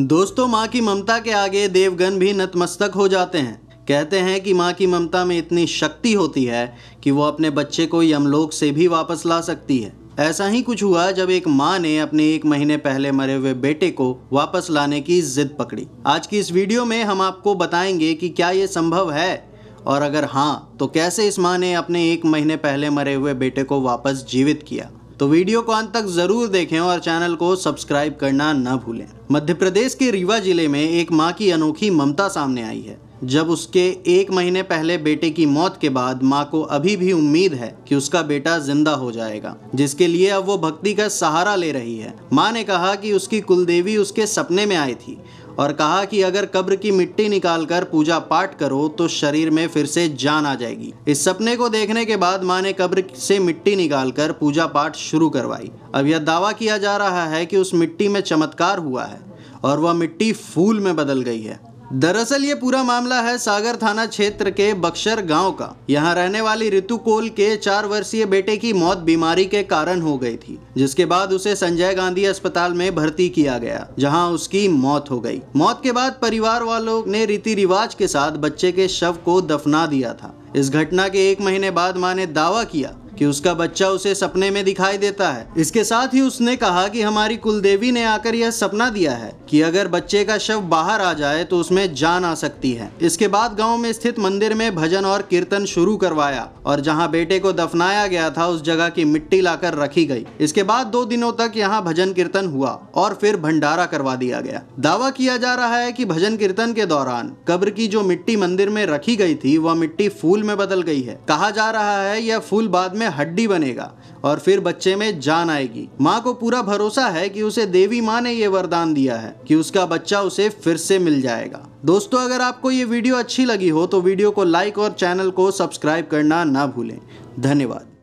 दोस्तों माँ की ममता के आगे देवगन भी नतमस्तक हो जाते हैं कहते हैं कि माँ की ममता में इतनी शक्ति होती है कि वो अपने बच्चे को यमलोक से भी वापस ला सकती है ऐसा ही कुछ हुआ जब एक माँ ने अपने एक महीने पहले मरे हुए बेटे को वापस लाने की जिद पकड़ी आज की इस वीडियो में हम आपको बताएंगे कि क्या ये संभव है और अगर हाँ तो कैसे इस माँ ने अपने एक महीने पहले मरे हुए बेटे को वापस जीवित किया तो वीडियो को अंत तक जरूर देखें और चैनल को सब्सक्राइब करना न भूलें मध्य प्रदेश के रीवा जिले में एक माँ की अनोखी ममता सामने आई है जब उसके एक महीने पहले बेटे की मौत के बाद माँ को अभी भी उम्मीद है कि उसका बेटा जिंदा हो जाएगा जिसके लिए अब वो भक्ति का सहारा ले रही है माँ ने कहा कि उसकी कुलदेवी उसके सपने में आई थी और कहा कि अगर कब्र की मिट्टी निकालकर पूजा पाठ करो तो शरीर में फिर से जान आ जाएगी इस सपने को देखने के बाद माँ ने कब्र से मिट्टी निकालकर पूजा पाठ शुरू करवाई अब यह दावा किया जा रहा है कि उस मिट्टी में चमत्कार हुआ है और वह मिट्टी फूल में बदल गई है दरअसल ये पूरा मामला है सागर थाना क्षेत्र के बक्सर गांव का यहाँ रहने वाली ऋतु कोल के चार वर्षीय बेटे की मौत बीमारी के कारण हो गई थी जिसके बाद उसे संजय गांधी अस्पताल में भर्ती किया गया जहाँ उसकी मौत हो गई मौत के बाद परिवार वालों ने रीति रिवाज के साथ बच्चे के शव को दफना दिया था इस घटना के एक महीने बाद माँ ने दावा किया कि उसका बच्चा उसे सपने में दिखाई देता है इसके साथ ही उसने कहा कि हमारी कुलदेवी ने आकर यह सपना दिया है कि अगर बच्चे का शव बाहर आ जाए तो उसमें जान आ सकती है इसके बाद गाँव में स्थित मंदिर में भजन और कीर्तन शुरू करवाया और जहाँ बेटे को दफनाया गया था उस जगह की मिट्टी लाकर रखी गई इसके बाद दो दिनों तक यहाँ भजन कीर्तन हुआ और फिर भंडारा करवा दिया गया दावा किया जा रहा है की भजन कीर्तन के दौरान कब्र की जो मिट्टी मंदिर में रखी गई थी वह मिट्टी फूल में बदल गई है कहा जा रहा है यह फूल बाद में में हड्डी बनेगा और फिर बच्चे में जान आएगी माँ को पूरा भरोसा है कि उसे देवी माँ ने ये वरदान दिया है कि उसका बच्चा उसे फिर से मिल जाएगा दोस्तों अगर आपको ये वीडियो अच्छी लगी हो तो वीडियो को लाइक और चैनल को सब्सक्राइब करना ना भूलें धन्यवाद